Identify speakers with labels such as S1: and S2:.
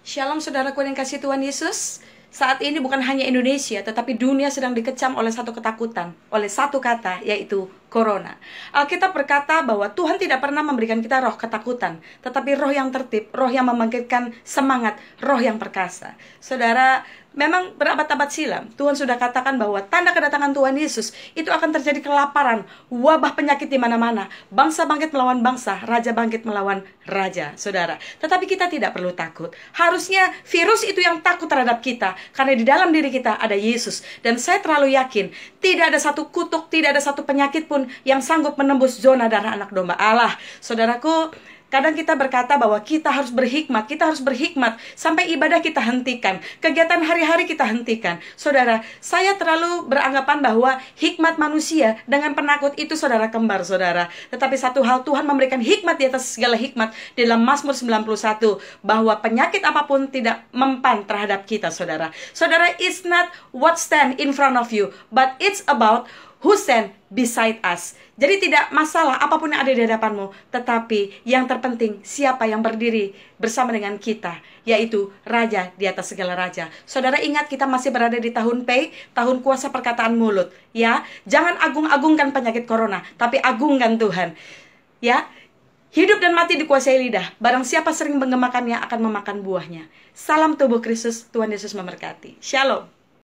S1: Shalom saudara-saudara yang kasih Tuhan Yesus. Saat ini bukan hanya Indonesia, tetapi dunia sedang dikecam oleh satu ketakutan, oleh satu kata, yaitu corona. Alkitab berkata bahwa Tuhan tidak pernah memberikan kita roh ketakutan, tetapi roh yang tertib, roh yang membangkitkan semangat, roh yang perkasa. Saudara, memang berabad-abad silam Tuhan sudah katakan bahwa tanda kedatangan Tuhan Yesus itu akan terjadi kelaparan, wabah penyakit di mana-mana, bangsa bangkit melawan bangsa, raja bangkit melawan raja, saudara. Tetapi kita tidak perlu takut. Harusnya virus itu yang takut terhadap kita karena di dalam diri kita ada Yesus dan saya terlalu yakin tidak ada satu kutuk, tidak ada satu penyakit pun yang sanggup menembus zona darah anak domba Allah. Saudaraku, Kadang kita berkata bahwa kita harus berhikmat, kita harus berhikmat sampai ibadah kita hentikan, kegiatan hari-hari kita hentikan. Saudara, saya terlalu beranggapan bahwa hikmat manusia dengan penakut itu saudara kembar, saudara. Tetapi satu hal Tuhan memberikan hikmat di atas segala hikmat di dalam Mazmur 91 bahwa penyakit apapun tidak mempan terhadap kita, saudara. Saudara, it's not what stand in front of you, but it's about who stand beside us. Jadi tidak masalah apapun yang ada di hadapanmu, tetapi yang ter terpenting siapa yang berdiri bersama dengan kita, yaitu Raja di atas segala Raja. Saudara ingat kita masih berada di tahun Pei, tahun kuasa perkataan mulut. Ya, jangan agung-agungkan penyakit corona, tapi agungkan Tuhan. Ya, Hidup dan mati dikuasai lidah. Barang siapa sering mengemakannya akan memakan buahnya. Salam tubuh Kristus, Tuhan Yesus memberkati. Shalom.